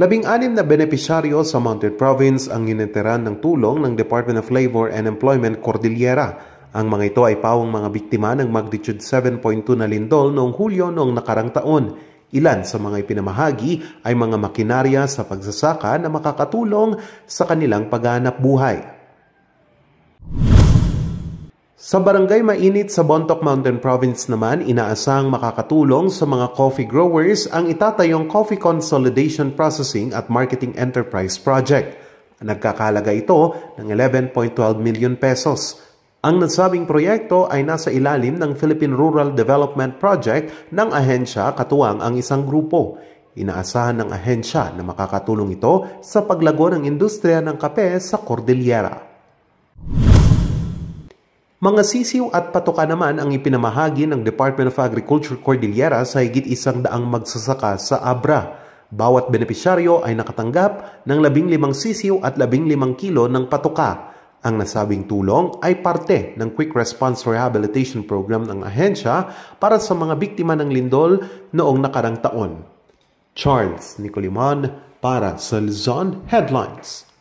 Labing-anim na benepisyaryo sa Mountain Province ang ininteran ng tulong ng Department of Labor and Employment Cordillera. Ang mga ito ay pawang mga biktima ng magnitude 7.2 na lindol noong Hulyo noong nakarang taon. Ilan sa mga ipinamahagi ay mga makinarya sa pagsasaka na makakatulong sa kanilang paghanap buhay. Sa barangay mainit sa Bontoc Mountain Province naman, inaasang makakatulong sa mga coffee growers ang itatayong Coffee Consolidation Processing at Marketing Enterprise Project. Nagkakalaga ito ng 11.12 million pesos. Ang nasabing proyekto ay nasa ilalim ng Philippine Rural Development Project ng ahensya katuwang ang isang grupo. Inaasahan ng ahensya na makakatulong ito sa paglago ng industriya ng kape sa Cordillera. Mga sisiw at patoka naman ang ipinamahagi ng Department of Agriculture Cordillera sa higit isang daang magsasaka sa Abra. Bawat benepisyaryo ay nakatanggap ng 15 sisiw at 15 kilo ng patoka. Ang nasabing tulong ay parte ng Quick Response Rehabilitation Program ng ahensya para sa mga biktima ng lindol noong nakarang taon. Charles Nicolimon para sa Luzon Headlines.